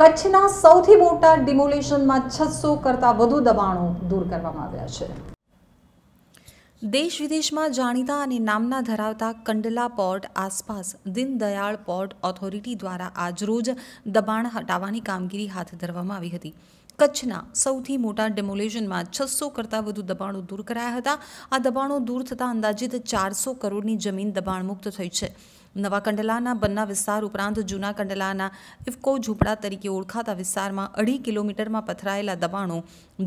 કચ્છના સૌથી મોટા ડિમોલેશનમાં છસો કરતાં વધુ દબાણો દૂર કરવામાં આવ્યા છે દેશ વિદેશમાં જાણીતા અને નામના ધરાવતા કંડલા પોર્ટ આસપાસ દીનદયાળ પોર્ટ ઓથોરિટી દ્વારા આજરોજ દબાણ હટાવવાની કામગીરી હાથ ધરવામાં આવી હતી કચ્છના સૌથી મોટા ડેમોલેશનમાં છસો કરતાં વધુ દબાણો દૂર કરાયા હતા આ દબાણો દૂર થતાં અંદાજિત ચારસો કરોડની જમીન દબાણમુક્ત થઈ છે નવા કંડલાના બન્ના વિસ્તાર ઉપરાંત જૂના કંડલાના ઇફકો ઝૂંપડા તરીકે ઓળખાતા વિસ્તારમાં અઢી કિલોમીટરમાં પથરાયેલા દબાણો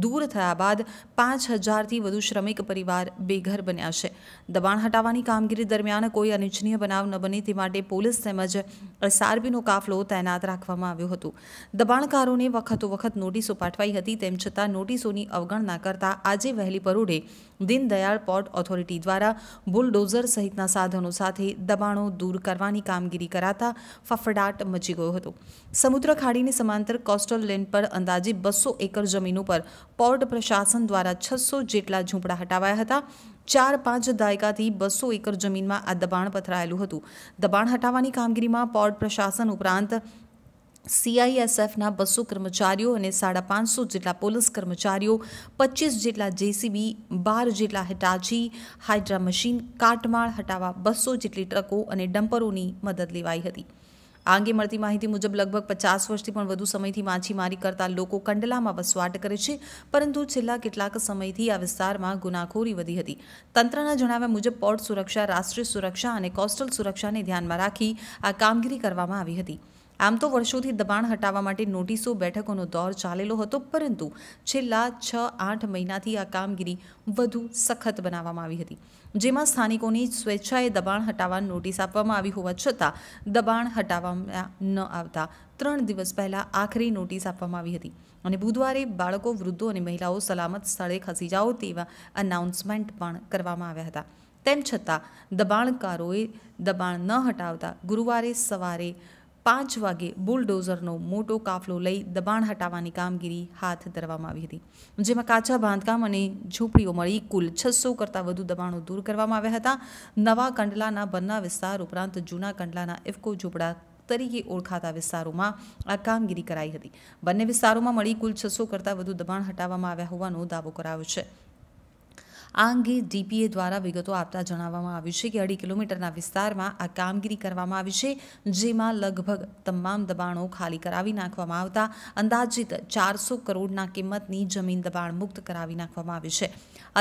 દૂર થયા બાદ પાંચ હજારથી વધુ શ્રમિક પરિવાર બેઘર બન્યા છે દબાણ હટાવવાની કામગીરી દરમિયાન કોઈ અનિચ્છનીય બનાવ ન બને તે માટે પોલીસ તેમજ એસઆરબીનો કાફલો તૈનાત રાખવામાં આવ્યો હતો દબાણકારોને વખતો વખત નોટિસો પાઠવાઈ હતી તેમ છતાં નોટિસોની અવગણના કરતા આજે વહેલી પરોઢે દીનદયાળ પોર્ટ ઓથોરિટી દ્વારા બુલડોઝર સહિતના સાધનો સાથે દબાણો દૂર કરવાની કામગીરી કરાતા ફફડાટ મચી ગયો હતો સમુદ્ર ખાડીની સમાંતર કોસ્ટલ લેન્ડ પર અંદાજે બસો એકર જમીન ઉપર પોર્ટ પ્રશાસન દ્વારા છસો જેટલા ઝૂંપડા હટાવાયા હતા ચાર પાંચ દાયકાથી બસો એકર જમીનમાં આ દબાણ પથરાયેલું હતું દબાણ હટાવવાની કામગીરીમાં પોર્ટ પ્રશાસન ઉપરાંત સીઆઈએસએફના બસો કર્મચારીઓ અને સાડા પાંચસો જેટલા પોલીસ કર્મચારીઓ પચીસ જેટલા જેસીબી બાર જેટલા હટાચી હાઇડ્રા મશીન કાટમાળ હટાવવા બસો જેટલી ટ્રકો અને ડમ્પરોની મદદ લેવાઈ હતી આ અંગે મળતી માહિતી મુજબ લગભગ પચાસ વર્ષથી પણ વધુ સમયથી માછીમારી કરતા લોકો કંડલામાં વસવાટ કરે છે પરંતુ છેલ્લા કેટલાક સમયથી આ વિસ્તારમાં ગુનાખોરી વધી હતી તંત્રના જણાવ્યા મુજબ પોર્ટ સુરક્ષા રાષ્ટ્રીય સુરક્ષા અને કોસ્ટલ સુરક્ષાને ધ્યાનમાં રાખી આ કામગીરી કરવામાં આવી હતી આમ તો વર્ષોથી દબાણ હટાવવા માટે નોટિસો બેઠકોનો દોર ચાલેલો હતો પરંતુ છેલ્લા છ આઠ મહિનાથી આ કામગીરી વધુ સખત બનાવવામાં આવી હતી જેમાં સ્થાનિકોની સ્વેચ્છાએ દબાણ હટાવવા નોટિસ આપવામાં આવી હોવા છતાં દબાણ હટાવવામાં ન આવતા ત્રણ દિવસ પહેલાં આખરી નોટિસ આપવામાં આવી હતી અને બુધવારે બાળકો વૃદ્ધો અને મહિલાઓ સલામત સ્થળે ખસી જાઓ તેવા અનાઉન્સમેન્ટ પણ કરવામાં આવ્યા હતા તેમ છતાં દબાણકારોએ દબાણ ન હટાવતા ગુરુવારે સવારે પાંચ વાગે બુલડોઝરનો મોટો કાફલો લઈ દબાણ હટાવવાની કામગીરી હાથ ધરવામાં આવી હતી જેમાં કાચા બાંધકામ અને ઝૂંપડીઓ મળી કુલ છસો કરતાં વધુ દબાણો દૂર કરવામાં આવ્યા હતા નવા કંડલાના બન્ના વિસ્તાર ઉપરાંત જૂના કંડલાના ઇફકો ઝૂંપડા તરીકે ઓળખાતા વિસ્તારોમાં આ કામગીરી કરાઈ હતી બંને વિસ્તારોમાં મળી કુલ છસો કરતાં વધુ દબાણ હટાવવામાં આવ્યા હોવાનો દાવો કરાયો છે આ અંગે ડીપીએ દ્વારા વિગતો આપતા જણાવવામાં આવ્યું છે કે અઢી કિલોમીટરના વિસ્તારમાં આ કામગીરી કરવામાં આવી છે જેમાં લગભગ તમામ દબાણો ખાલી કરાવી નાખવામાં આવતા અંદાજિત ચારસો કરોડના કિંમતની જમીન દબાણ મુક્ત કરાવી નાખવામાં આવી છે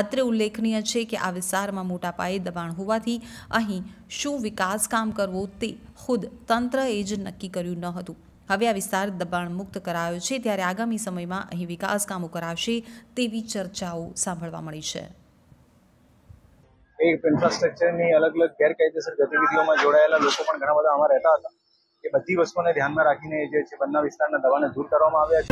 અત્રે ઉલ્લેખનીય છે કે આ વિસ્તારમાં મોટા પાયે દબાણ હોવાથી અહીં શું વિકાસ કામ કરવો તે ખુદ તંત્રએ જ નક્કી કર્યું ન હતું હવે આ વિસ્તાર દબાણ મુક્ત કરાયો છે ત્યારે આગામી સમયમાં અહીં વિકાસ કામો કરાશે તેવી ચર્ચાઓ સાંભળવા મળી છે એ ઇન્ફ્રાસ્ટ્રક્ચરની અલગ અલગ ગેરકાયદેસર ગતિવિધિઓમાં જોડાયેલા લોકો પણ ઘણા બધા આમાં રહેતા હતા એ બધી વસ્તુને ધ્યાનમાં રાખીને જે છે બંના વિસ્તારના દવાને દૂર કરવામાં આવ્યા છે